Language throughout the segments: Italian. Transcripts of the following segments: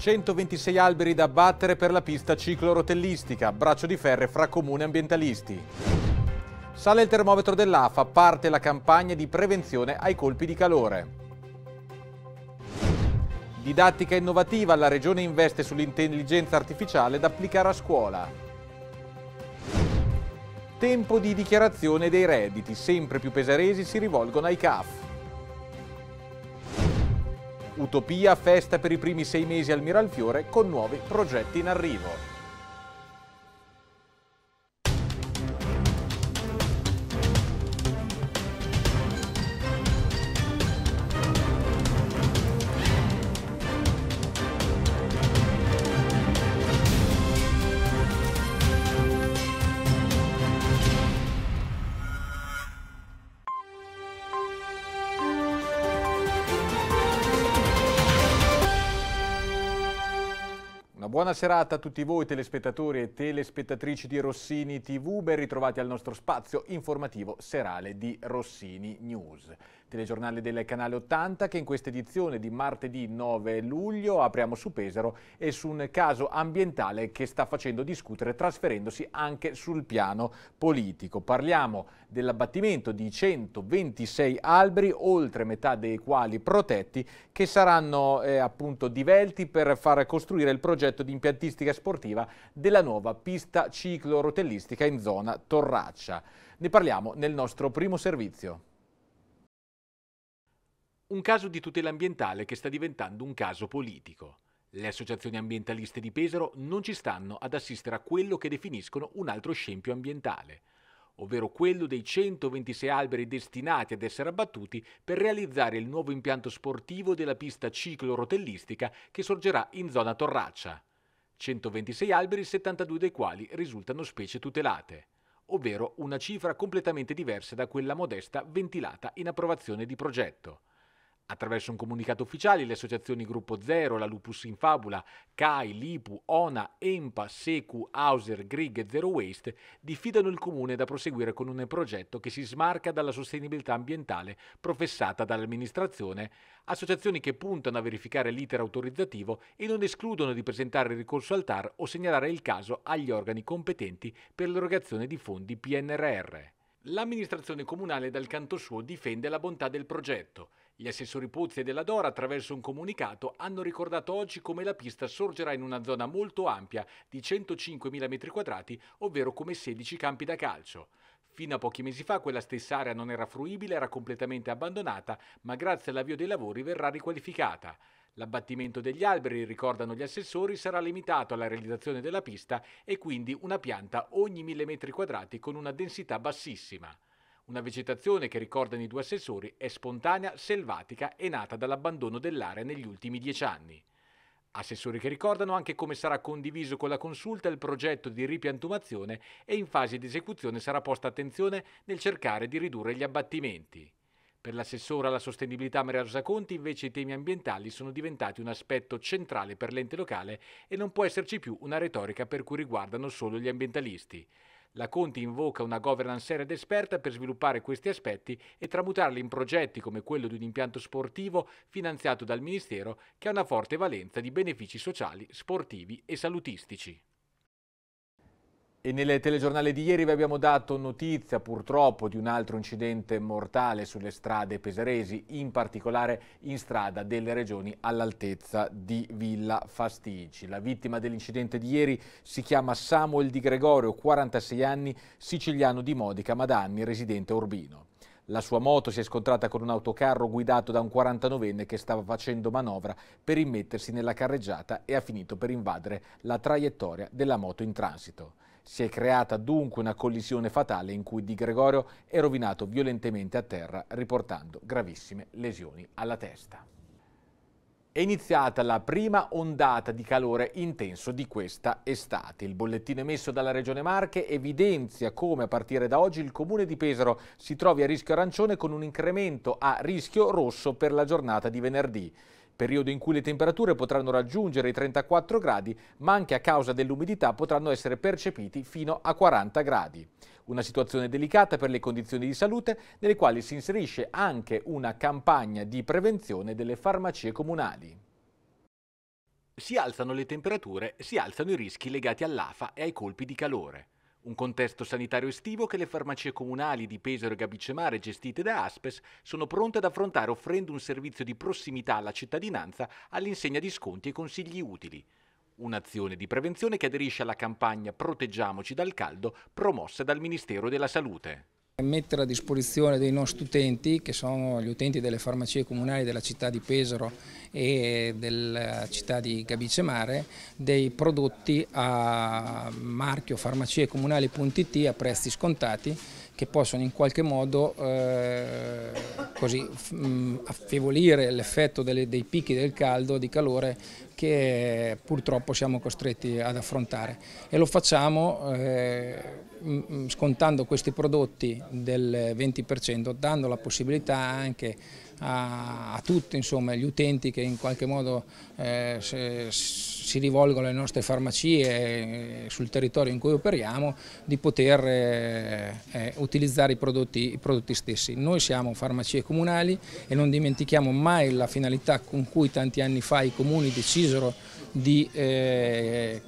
126 alberi da abbattere per la pista ciclorotellistica, braccio di ferro fra comuni ambientalisti. Sale il termometro dell'AFA, parte la campagna di prevenzione ai colpi di calore. Didattica innovativa, la Regione investe sull'intelligenza artificiale da applicare a scuola. Tempo di dichiarazione dei redditi, sempre più pesaresi si rivolgono ai CAF. Utopia, festa per i primi sei mesi al Miralfiore con nuovi progetti in arrivo. buona serata a tutti voi telespettatori e telespettatrici di Rossini TV, ben ritrovati al nostro spazio informativo serale di Rossini News telegiornale del canale 80 che in questa edizione di martedì 9 luglio apriamo su Pesaro e su un caso ambientale che sta facendo discutere trasferendosi anche sul piano politico. Parliamo dell'abbattimento di 126 alberi, oltre metà dei quali protetti, che saranno eh, appunto divelti per far costruire il progetto di impiantistica sportiva della nuova pista ciclorotellistica in zona Torraccia. Ne parliamo nel nostro primo servizio. Un caso di tutela ambientale che sta diventando un caso politico. Le associazioni ambientaliste di Pesaro non ci stanno ad assistere a quello che definiscono un altro scempio ambientale, ovvero quello dei 126 alberi destinati ad essere abbattuti per realizzare il nuovo impianto sportivo della pista ciclorotellistica che sorgerà in zona Torraccia. 126 alberi, 72 dei quali risultano specie tutelate ovvero una cifra completamente diversa da quella modesta ventilata in approvazione di progetto. Attraverso un comunicato ufficiale le associazioni Gruppo Zero, la Lupus in Fabula, CAI, LIPU, ONA, EMPA, SECU, Hauser, Grig e Zero Waste diffidano il Comune da proseguire con un progetto che si smarca dalla sostenibilità ambientale professata dall'amministrazione, associazioni che puntano a verificare l'iter autorizzativo e non escludono di presentare ricorso al TAR o segnalare il caso agli organi competenti per l'erogazione di fondi PNRR. L'amministrazione comunale dal canto suo difende la bontà del progetto, gli assessori Pozzi e della Dora, attraverso un comunicato, hanno ricordato oggi come la pista sorgerà in una zona molto ampia di 105.000 m2, ovvero come 16 campi da calcio. Fino a pochi mesi fa quella stessa area non era fruibile, era completamente abbandonata, ma grazie all'avvio dei lavori verrà riqualificata. L'abbattimento degli alberi, ricordano gli assessori, sarà limitato alla realizzazione della pista e quindi una pianta ogni 1000 m2 con una densità bassissima. Una vegetazione che, ricordano i due assessori, è spontanea, selvatica e nata dall'abbandono dell'area negli ultimi dieci anni. Assessori che ricordano anche come sarà condiviso con la consulta il progetto di ripiantumazione e in fase di esecuzione sarà posta attenzione nel cercare di ridurre gli abbattimenti. Per l'assessora alla sostenibilità Maria Rosa Conti invece i temi ambientali sono diventati un aspetto centrale per l'ente locale e non può esserci più una retorica per cui riguardano solo gli ambientalisti. La Conti invoca una governance seria ed esperta per sviluppare questi aspetti e tramutarli in progetti come quello di un impianto sportivo finanziato dal Ministero che ha una forte valenza di benefici sociali, sportivi e salutistici. E nel telegiornale di ieri vi abbiamo dato notizia purtroppo di un altro incidente mortale sulle strade pesaresi, in particolare in strada delle regioni all'altezza di Villa Fastigi. La vittima dell'incidente di ieri si chiama Samuel Di Gregorio, 46 anni, siciliano di Modica, ma da anni residente a Urbino. La sua moto si è scontrata con un autocarro guidato da un 49enne che stava facendo manovra per immettersi nella carreggiata e ha finito per invadere la traiettoria della moto in transito. Si è creata dunque una collisione fatale in cui Di Gregorio è rovinato violentemente a terra, riportando gravissime lesioni alla testa. È iniziata la prima ondata di calore intenso di questa estate. Il bollettino emesso dalla Regione Marche evidenzia come a partire da oggi il comune di Pesaro si trovi a rischio arancione con un incremento a rischio rosso per la giornata di venerdì periodo in cui le temperature potranno raggiungere i 34 gradi, ma anche a causa dell'umidità potranno essere percepiti fino a 40 gradi. Una situazione delicata per le condizioni di salute, nelle quali si inserisce anche una campagna di prevenzione delle farmacie comunali. Si alzano le temperature, si alzano i rischi legati all'AFA e ai colpi di calore. Un contesto sanitario estivo che le farmacie comunali di Pesaro e Gabicemare, gestite da Aspes, sono pronte ad affrontare offrendo un servizio di prossimità alla cittadinanza all'insegna di sconti e consigli utili. Un'azione di prevenzione che aderisce alla campagna Proteggiamoci dal caldo promossa dal Ministero della Salute. Mettere a disposizione dei nostri utenti, che sono gli utenti delle farmacie comunali della città di Pesaro e della città di Gabicemare, dei prodotti a marchio farmaciecomunali.it a prezzi scontati che possono in qualche modo eh, così, mh, mm, affievolire l'effetto dei picchi del caldo, di calore che purtroppo siamo costretti ad affrontare e lo facciamo eh, mh, mm, mm, scontando questi prodotti del 20%, dando la possibilità anche a, a tutti insomma, gli utenti che in qualche modo eh, se, si rivolgono alle nostre farmacie eh, sul territorio in cui operiamo di poter eh, eh, utilizzare i prodotti, i prodotti stessi. Noi siamo farmacie comunali e non dimentichiamo mai la finalità con cui tanti anni fa i comuni decisero di eh,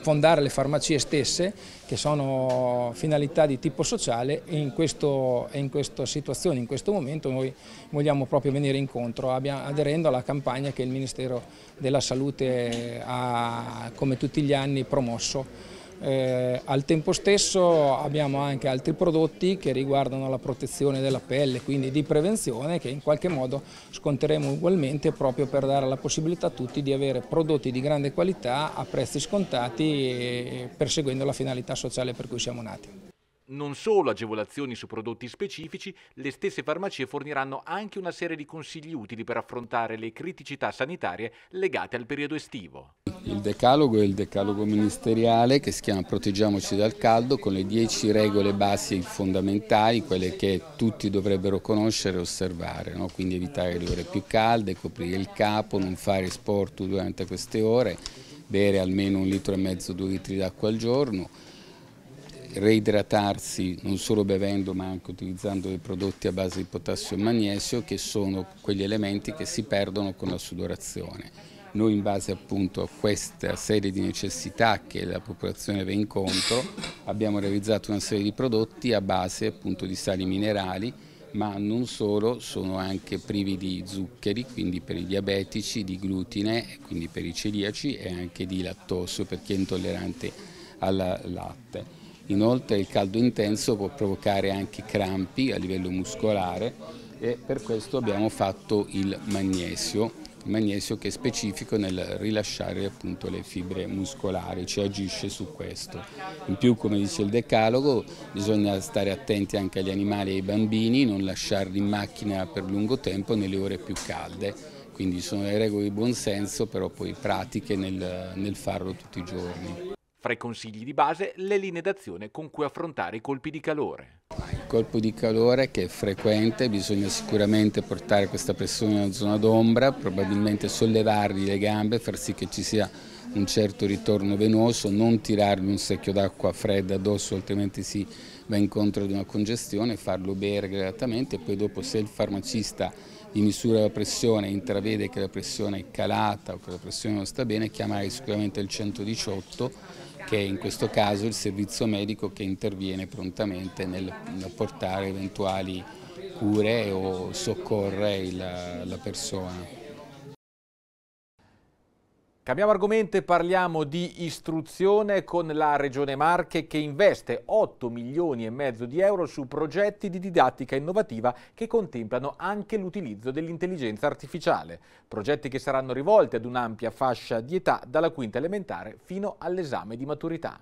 fondare le farmacie stesse che sono finalità di tipo sociale e in, questo, in questa situazione, in questo momento noi vogliamo proprio venire incontro aderendo alla campagna che il Ministero della Salute ha come tutti gli anni promosso eh, al tempo stesso abbiamo anche altri prodotti che riguardano la protezione della pelle, quindi di prevenzione che in qualche modo sconteremo ugualmente proprio per dare la possibilità a tutti di avere prodotti di grande qualità a prezzi scontati perseguendo la finalità sociale per cui siamo nati. Non solo agevolazioni su prodotti specifici, le stesse farmacie forniranno anche una serie di consigli utili per affrontare le criticità sanitarie legate al periodo estivo. Il decalogo è il decalogo ministeriale che si chiama Proteggiamoci dal caldo con le 10 regole basi fondamentali, quelle che tutti dovrebbero conoscere e osservare, no? quindi evitare le ore più calde, coprire il capo, non fare sport durante queste ore, bere almeno un litro e mezzo, due litri d'acqua al giorno, reidratarsi non solo bevendo ma anche utilizzando dei prodotti a base di potassio e magnesio che sono quegli elementi che si perdono con la sudorazione. Noi in base appunto a questa serie di necessità che la popolazione va incontro abbiamo realizzato una serie di prodotti a base appunto di sali minerali ma non solo, sono anche privi di zuccheri, quindi per i diabetici, di glutine, quindi per i celiaci e anche di lattosio per chi è intollerante al latte. Inoltre il caldo intenso può provocare anche crampi a livello muscolare e per questo abbiamo fatto il magnesio, il magnesio che è specifico nel rilasciare appunto le fibre muscolari, ci agisce su questo. In più come dice il decalogo bisogna stare attenti anche agli animali e ai bambini, non lasciarli in macchina per lungo tempo nelle ore più calde quindi sono le regole di buonsenso però poi pratiche nel, nel farlo tutti i giorni. Fra i consigli di base, le linee d'azione con cui affrontare i colpi di calore. Il colpo di calore che è frequente, bisogna sicuramente portare questa persona in una zona d'ombra, probabilmente sollevargli le gambe, far sì che ci sia un certo ritorno venoso, non tirargli un secchio d'acqua fredda addosso, altrimenti si va incontro ad una congestione, farlo bere gradatamente e poi dopo se il farmacista gli misura la pressione, intravede che la pressione è calata o che la pressione non sta bene, chiamare sicuramente il 118 che è in questo caso il servizio medico che interviene prontamente nel, portare eventuali cure o soccorre la, la persona. Cambiamo argomento e parliamo di istruzione con la Regione Marche che investe 8 milioni e mezzo di euro su progetti di didattica innovativa che contemplano anche l'utilizzo dell'intelligenza artificiale, progetti che saranno rivolti ad un'ampia fascia di età dalla quinta elementare fino all'esame di maturità.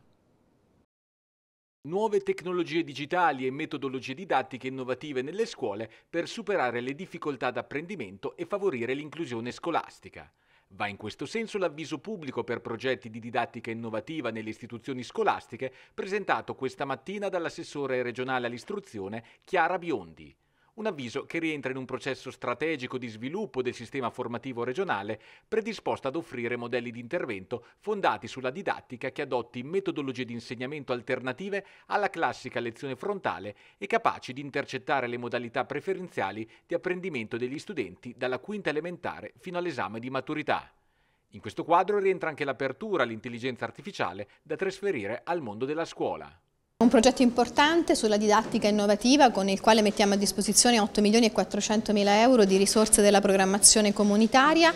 Nuove tecnologie digitali e metodologie didattiche innovative nelle scuole per superare le difficoltà d'apprendimento e favorire l'inclusione scolastica. Va in questo senso l'avviso pubblico per progetti di didattica innovativa nelle istituzioni scolastiche presentato questa mattina dall'assessore regionale all'istruzione Chiara Biondi un avviso che rientra in un processo strategico di sviluppo del sistema formativo regionale predisposto ad offrire modelli di intervento fondati sulla didattica che adotti metodologie di insegnamento alternative alla classica lezione frontale e capaci di intercettare le modalità preferenziali di apprendimento degli studenti dalla quinta elementare fino all'esame di maturità. In questo quadro rientra anche l'apertura all'intelligenza artificiale da trasferire al mondo della scuola. Un progetto importante sulla didattica innovativa con il quale mettiamo a disposizione 8 milioni e 400 mila euro di risorse della programmazione comunitaria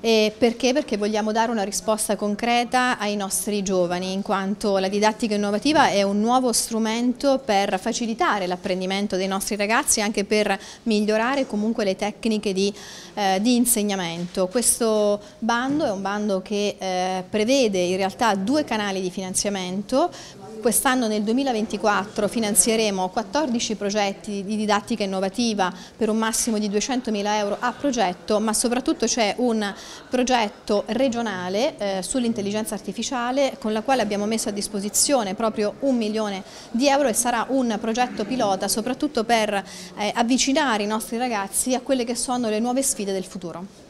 e perché? Perché vogliamo dare una risposta concreta ai nostri giovani, in quanto la didattica innovativa è un nuovo strumento per facilitare l'apprendimento dei nostri ragazzi e anche per migliorare comunque le tecniche di, eh, di, insegnamento. Questo bando è un bando che eh, prevede in realtà due canali di finanziamento, Quest'anno nel 2024 finanzieremo 14 progetti di didattica innovativa per un massimo di 200.000 euro a progetto, ma soprattutto c'è un progetto regionale eh, sull'intelligenza artificiale con la quale abbiamo messo a disposizione proprio un milione di euro e sarà un progetto pilota soprattutto per eh, avvicinare i nostri ragazzi a quelle che sono le nuove sfide del futuro.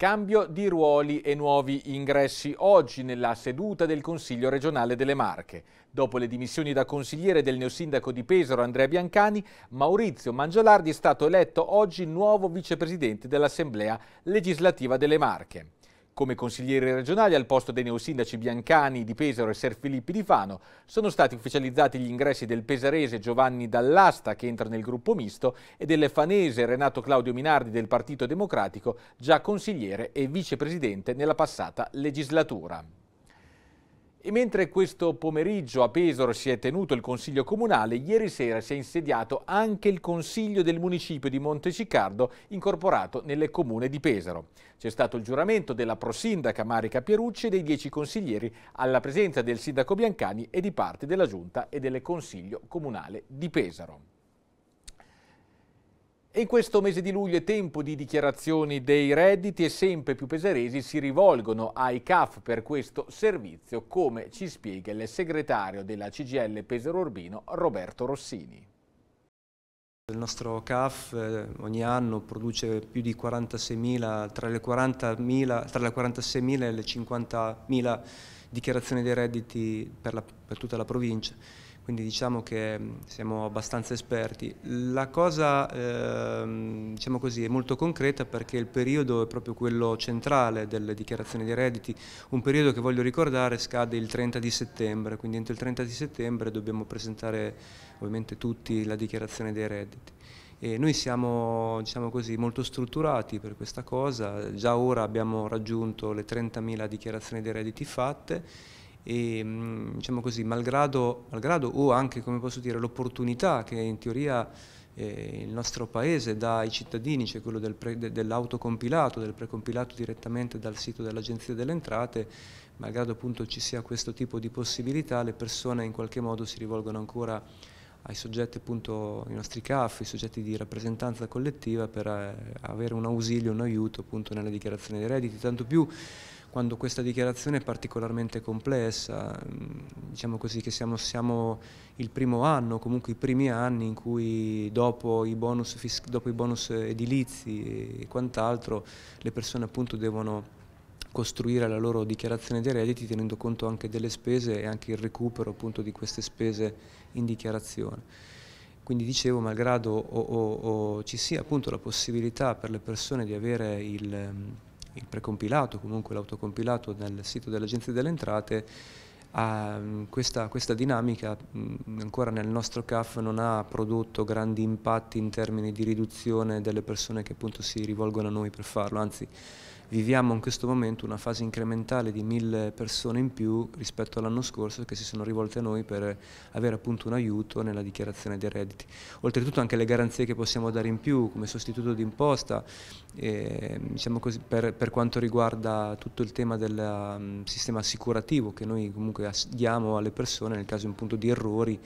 Cambio di ruoli e nuovi ingressi oggi nella seduta del Consiglio regionale delle Marche. Dopo le dimissioni da consigliere del neosindaco di Pesaro Andrea Biancani, Maurizio Mangialardi è stato eletto oggi nuovo vicepresidente dell'Assemblea legislativa delle Marche come consiglieri regionali al posto dei neosindaci Biancani di Pesaro e Ser Filippi di Fano. Sono stati ufficializzati gli ingressi del pesarese Giovanni Dall'Asta che entra nel gruppo misto e del fanese Renato Claudio Minardi del Partito Democratico già consigliere e vicepresidente nella passata legislatura. E mentre questo pomeriggio a Pesaro si è tenuto il Consiglio Comunale, ieri sera si è insediato anche il Consiglio del Municipio di Montecicardo, incorporato nelle Comune di Pesaro. C'è stato il giuramento della prosindaca Marica Pierucci e dei dieci consiglieri alla presenza del sindaco Biancani e di parte della Giunta e del Consiglio Comunale di Pesaro. In questo mese di luglio è tempo di dichiarazioni dei redditi e sempre più peseresi si rivolgono ai CAF per questo servizio, come ci spiega il segretario della CGL Pesaro Urbino Roberto Rossini. Il nostro CAF eh, ogni anno produce più di 46.000, tra le 46.000 46 e le 50.000 dichiarazioni dei redditi per, la, per tutta la provincia quindi diciamo che mm, siamo abbastanza esperti. La cosa ehm, diciamo così, è molto concreta perché il periodo è proprio quello centrale delle dichiarazioni dei redditi, un periodo che voglio ricordare scade il 30 di settembre, quindi entro il 30 di settembre dobbiamo presentare ovviamente tutti la dichiarazione dei redditi. E noi siamo diciamo così, molto strutturati per questa cosa, già ora abbiamo raggiunto le 30.000 dichiarazioni dei redditi fatte e mm, diciamo così, malgrado, malgrado o anche come posso dire l'opportunità che in teoria eh, il nostro paese dà ai cittadini, cioè quello del de, dell'autocompilato, del precompilato direttamente dal sito dell'Agenzia delle Entrate, malgrado appunto ci sia questo tipo di possibilità, le persone in qualche modo si rivolgono ancora ai soggetti appunto, i nostri CAF, i soggetti di rappresentanza collettiva per eh, avere un ausilio, un aiuto appunto nella dichiarazione dei redditi, tanto più quando questa dichiarazione è particolarmente complessa, mm, diciamo così che siamo, siamo il primo anno, comunque i primi anni in cui dopo i bonus, dopo i bonus edilizi e quant'altro le persone appunto devono costruire la loro dichiarazione dei redditi tenendo conto anche delle spese e anche il recupero appunto di queste spese in dichiarazione. Quindi dicevo, malgrado o, o, o ci sia appunto la possibilità per le persone di avere il mm, il precompilato, comunque l'autocompilato nel sito dell'Agenzia delle Entrate, mm, questa, questa, dinamica mm, ancora nel nostro CAF non ha prodotto grandi impatti in termini di riduzione delle persone che appunto si rivolgono a noi per farlo, anzi viviamo in questo momento una fase incrementale di mille persone in più rispetto all'anno scorso che si sono rivolte a noi per avere appunto un aiuto nella dichiarazione dei redditi. Oltretutto anche le garanzie che possiamo dare in più come sostituto di imposta eh, diciamo per, per, quanto riguarda tutto il tema del um, sistema assicurativo che noi comunque diamo alle persone nel caso appunto di errori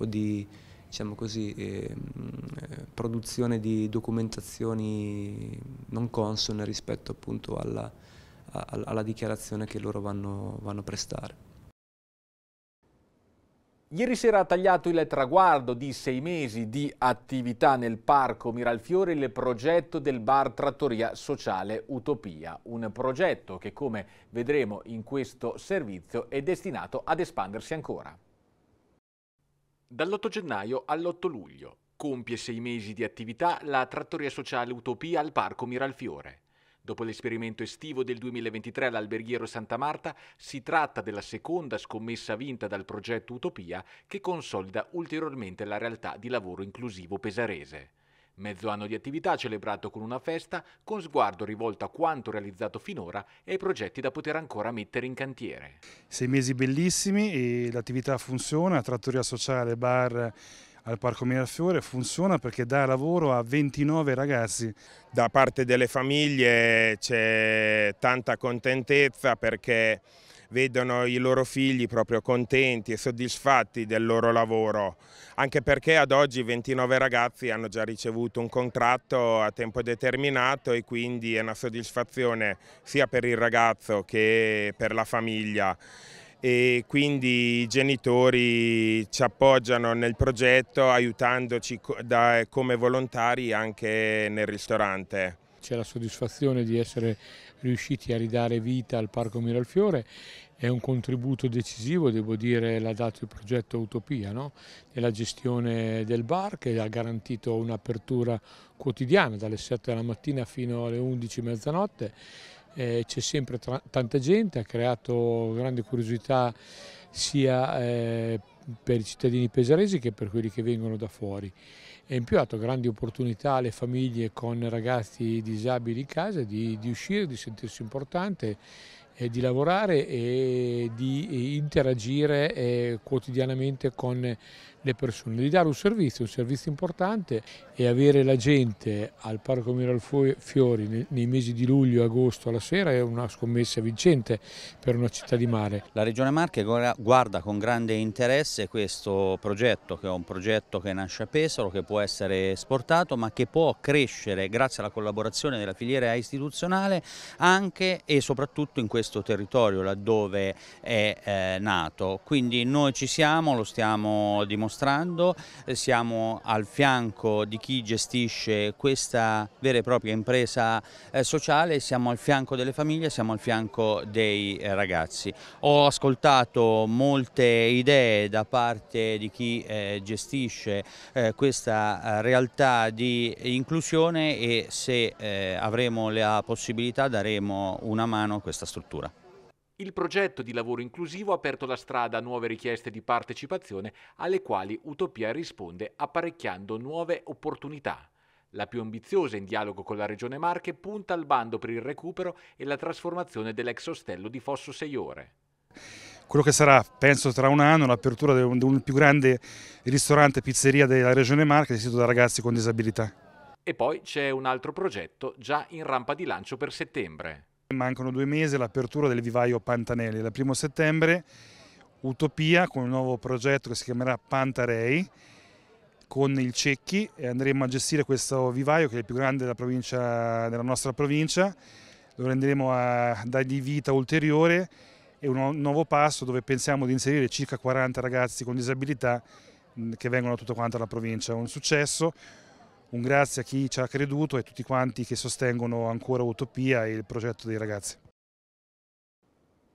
o di diciamo così, ehm, eh, produzione di documentazioni non consone rispetto appunto alla, a, alla dichiarazione che loro vanno, vanno a prestare. Ieri sera ha tagliato il traguardo di sei mesi di attività nel parco Miralfiore il progetto del bar Trattoria Sociale Utopia, un progetto che come vedremo in questo servizio è destinato ad espandersi ancora. Dall'8 gennaio all'8 luglio compie sei mesi di attività la trattoria sociale Utopia al Parco Miralfiore. Dopo l'esperimento estivo del 2023 all'alberghiero Santa Marta, si tratta della seconda scommessa vinta dal progetto Utopia che consolida ulteriormente la realtà di lavoro inclusivo pesarese. Mezzo anno di attività celebrato con una festa con sguardo rivolto a quanto realizzato finora e ai progetti da poter ancora mettere in cantiere. Sei mesi bellissimi e l'attività funziona, trattoria sociale, bar al Parco Mirafiore funziona perché dà lavoro a 29 ragazzi. Da parte delle famiglie c'è tanta contentezza perché vedono i loro figli proprio contenti e soddisfatti del loro lavoro, anche perché ad oggi 29 ragazzi hanno già ricevuto un contratto a tempo determinato e quindi è una soddisfazione sia per il ragazzo che per la famiglia e quindi i genitori ci appoggiano nel progetto aiutandoci come volontari anche nel ristorante. C'è la soddisfazione di essere riusciti a ridare vita al Parco Miralfiore è un contributo decisivo, devo dire, l'ha dato il progetto Utopia, no? nella gestione del bar che ha garantito un'apertura quotidiana dalle 7 della mattina fino alle 11 mezzanotte, eh, c'è sempre tanta gente, ha creato grande curiosità sia eh, per i cittadini pesaresi che per quelli che vengono da fuori e in più ha dato grandi opportunità alle famiglie con ragazzi disabili in casa di, di uscire, di sentirsi importante, eh, di lavorare e di interagire eh, quotidianamente con, le persone, di dare un servizio, un servizio importante e avere la gente al Parco Miralfiori nei mesi di luglio e agosto alla sera è una scommessa vincente per una città di mare. La Regione Marche guarda con grande interesse questo progetto, che è un progetto che nasce a Pesaro, che può essere esportato ma che può crescere grazie alla collaborazione della filiera istituzionale anche e soprattutto in questo territorio laddove è eh, nato. Quindi noi ci siamo, lo stiamo dimostrando mostrando, eh, siamo al fianco di chi gestisce questa vera e propria impresa eh, sociale, siamo al fianco delle famiglie, siamo al fianco dei eh, ragazzi. Ho ascoltato molte idee da parte di chi gestisce questa realtà di inclusione e se avremo la possibilità daremo una mano a questa struttura. Il progetto di lavoro inclusivo ha aperto la strada a nuove richieste di partecipazione alle quali Utopia risponde apparecchiando nuove opportunità. La più ambiziosa, in dialogo con la Regione Marche, punta al bando per il recupero e la trasformazione dell'ex ostello di Fosso Seiore quello che sarà, penso tra un anno, l'apertura di un più grande ristorante e pizzeria della Regione Marche gestito da ragazzi con disabilità. E poi c'è un altro progetto già in rampa di lancio per settembre. Mancano due mesi all'apertura del vivaio Pantanelli, dal primo settembre Utopia con un nuovo progetto che si chiamerà Pantarei con il Cecchi e andremo a gestire questo vivaio che è il più grande della, provincia, della nostra provincia, Lo renderemo a dargli vita ulteriore e un nuovo passo dove pensiamo di inserire circa 40 ragazzi con disabilità che vengono tutta quanta dalla provincia. È un successo, un grazie a chi ci ha creduto e a tutti quanti che sostengono ancora Utopia e il progetto dei ragazzi.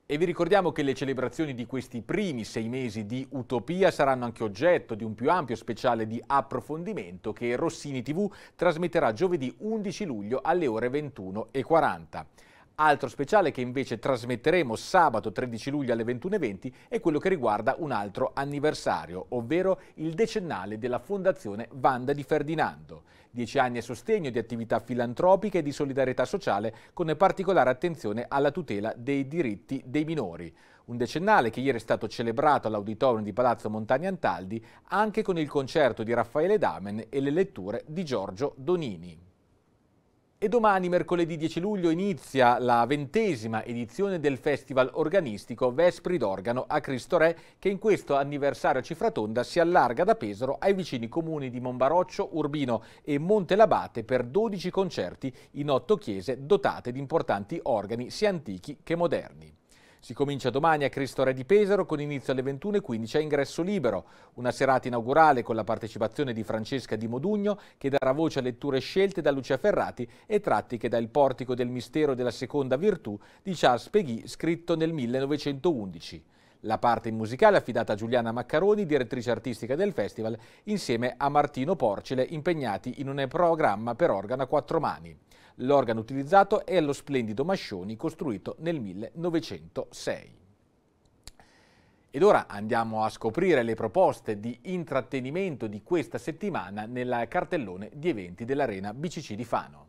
E vi ricordiamo che le celebrazioni di questi primi sei mesi di Utopia saranno anche oggetto di un più ampio speciale di approfondimento che Rossini TV trasmetterà giovedì 11 luglio alle ore 21.40. Altro speciale che invece trasmetteremo sabato 13 luglio alle 21.20 è quello che riguarda un altro anniversario, ovvero il decennale della Fondazione Vanda di Ferdinando. Dieci anni a sostegno di attività filantropiche e di solidarietà sociale con particolare attenzione alla tutela dei diritti dei minori. Un decennale che ieri è stato celebrato all'auditorium di Palazzo Montagna Antaldi anche con il concerto di Raffaele Damen e le letture di Giorgio Donini. E domani, mercoledì 10 luglio, inizia la ventesima edizione del festival organistico Vespri d'Organo a Cristo Re, che in questo anniversario a Cifratonda si allarga da Pesaro ai vicini comuni di Monbaroccio, Urbino e Montelabate per 12 concerti in otto chiese dotate di importanti organi sia antichi che moderni. Si comincia domani a Cristo Re di Pesaro con inizio alle 21.15 a ingresso libero. Una serata inaugurale con la partecipazione di Francesca Di Modugno che darà voce a letture scelte da Lucia Ferrati e tratti che dal portico del mistero della seconda virtù di Charles Peggy scritto nel 1911. La parte musicale è affidata a Giuliana Maccaroni, direttrice artistica del festival, insieme a Martino Porcile, impegnati in un programma per organo a quattro mani. L'organo utilizzato è lo splendido Mascioni costruito nel 1906. Ed ora andiamo a scoprire le proposte di intrattenimento di questa settimana nel cartellone di eventi dell'Arena BCC di Fano.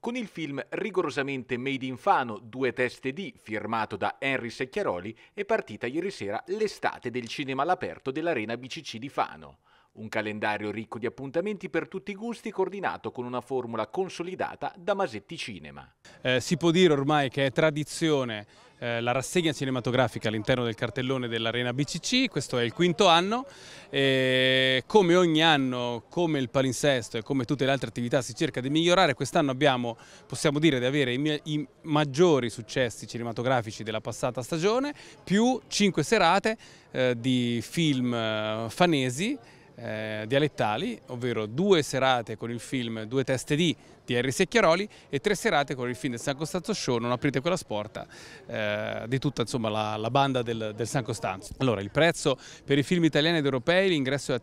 Con il film rigorosamente Made in Fano, Due teste di, firmato da Henry Secchiaroli, è partita ieri sera l'estate del cinema all'aperto dell'Arena BCC di Fano. Un calendario ricco di appuntamenti per tutti i gusti, coordinato con una formula consolidata da Masetti Cinema. Eh, si può dire ormai che è tradizione eh, la rassegna cinematografica all'interno del cartellone dell'Arena BCC, questo è il quinto anno e come ogni anno, come il palinsesto e come tutte le altre attività si cerca di migliorare, quest'anno abbiamo, possiamo dire di avere i, i maggiori successi cinematografici della passata stagione, più cinque serate eh, di film eh, fanesi eh, dialettali, ovvero due serate con il film Due teste di di Henry Secchiaroli e tre serate con il film del San Costanzo Show, Non aprite quella sporta, eh, di tutta insomma, la, la, banda del, del, San Costanzo. Allora, il prezzo per i film italiani ed europei, l'ingresso è a 3,50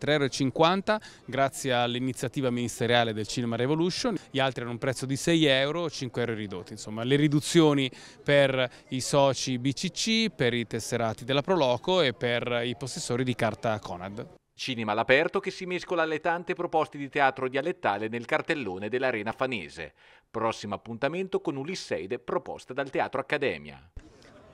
euro grazie all'iniziativa ministeriale del Cinema Revolution, gli altri hanno un prezzo di 6 euro, 5 euro ridotti, insomma le riduzioni per i soci BCC, per i tesserati della Proloco e per i possessori di carta Conad. Cinema all'aperto che si mescola alle tante proposte di teatro dialettale nel cartellone dell'Arena Fanese. Prossimo appuntamento con Ulisseide proposta dal Teatro Accademia.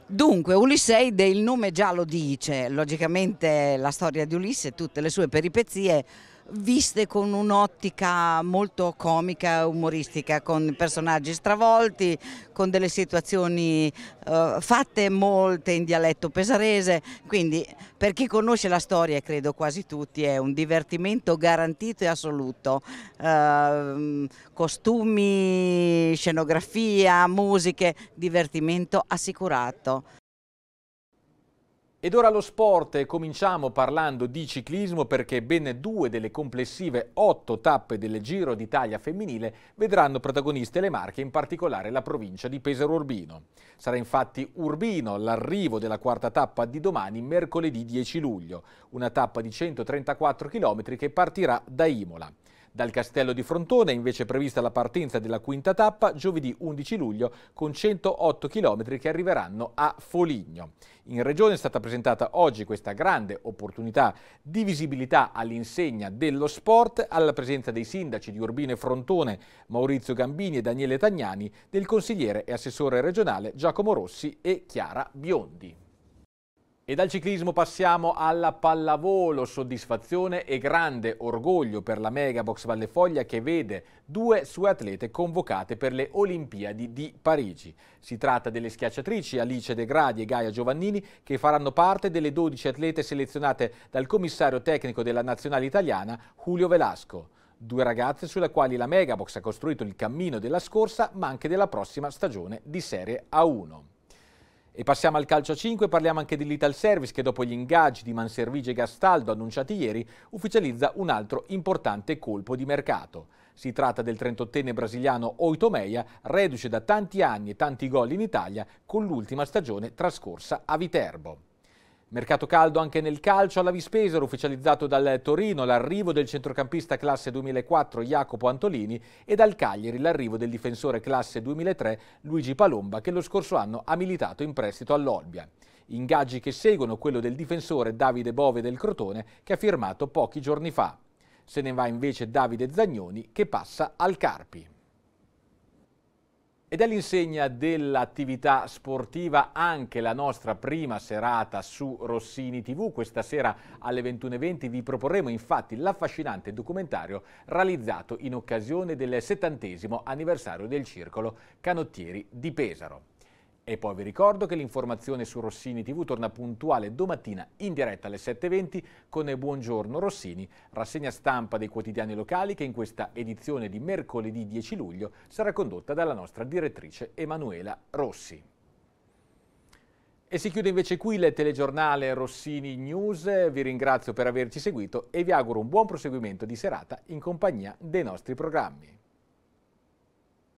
Dunque, Ulisseide, il nome già lo dice, logicamente la storia di Ulisse e tutte le sue peripezie viste con un'ottica molto comica, umoristica, con personaggi stravolti, con delle situazioni eh, fatte molte in dialetto pesarese, quindi per chi conosce la storia, credo quasi tutti, è un divertimento garantito e assoluto. Eh, costumi, scenografia, musiche, divertimento assicurato. Ed ora lo sport cominciamo parlando di ciclismo perché ben due delle complessive otto tappe del Giro d'Italia femminile vedranno protagoniste le Marche, in particolare la provincia di Pesaro Urbino. Sarà infatti Urbino l'arrivo della quarta tappa di domani, mercoledì 10 luglio, una tappa di 134 km che partirà da Imola. Dal castello di Frontone è invece prevista la partenza della quinta tappa giovedì 11 luglio con 108 km che arriveranno a Foligno. In regione è stata presentata oggi questa grande opportunità di visibilità all'insegna dello sport alla presenza dei sindaci di Urbino e Frontone, Maurizio Gambini e Daniele Tagnani, del consigliere e assessore regionale Giacomo Rossi e Chiara Biondi. E dal ciclismo passiamo alla pallavolo, soddisfazione e grande orgoglio per la Megabox Valle Foglia che vede due sue atlete convocate per le Olimpiadi di Parigi. Si tratta delle schiacciatrici Alice De Gradi e Gaia Giovannini che faranno parte delle 12 atlete selezionate dal commissario tecnico della nazionale italiana Julio Velasco. Due ragazze sulle quali la Megabox ha costruito il cammino della scorsa ma anche della prossima stagione di Serie A1. E passiamo al calcio 5, parliamo anche di Little Service che dopo gli ingaggi di Manservige e Gastaldo annunciati ieri ufficializza un altro importante colpo di mercato. Si tratta del 38enne brasiliano Oito reduce da tanti anni e tanti gol in Italia con l'ultima stagione trascorsa a Viterbo. Mercato caldo anche nel calcio alla Vispesaro, ufficializzato dal Torino l'arrivo del centrocampista classe 2004 Jacopo Antolini e dal Cagliari l'arrivo del difensore classe 2003 Luigi Palomba che lo scorso anno ha militato in prestito all'Olbia. Ingaggi che seguono quello del difensore Davide Bove del Crotone che ha firmato pochi giorni fa. Se ne va invece Davide Zagnoni che passa al Carpi. Ed è l'insegna dell'attività sportiva anche la nostra prima serata su Rossini TV. Questa sera alle 21.20 vi proporremo infatti l'affascinante documentario realizzato in occasione del settantesimo anniversario del Circolo Canottieri di Pesaro. E poi vi ricordo che l'informazione su Rossini TV torna puntuale domattina in diretta alle 7.20 con Buongiorno Rossini, rassegna stampa dei quotidiani locali che in questa edizione di mercoledì 10 luglio sarà condotta dalla nostra direttrice Emanuela Rossi. E si chiude invece qui il telegiornale Rossini News, vi ringrazio per averci seguito e vi auguro un buon proseguimento di serata in compagnia dei nostri programmi.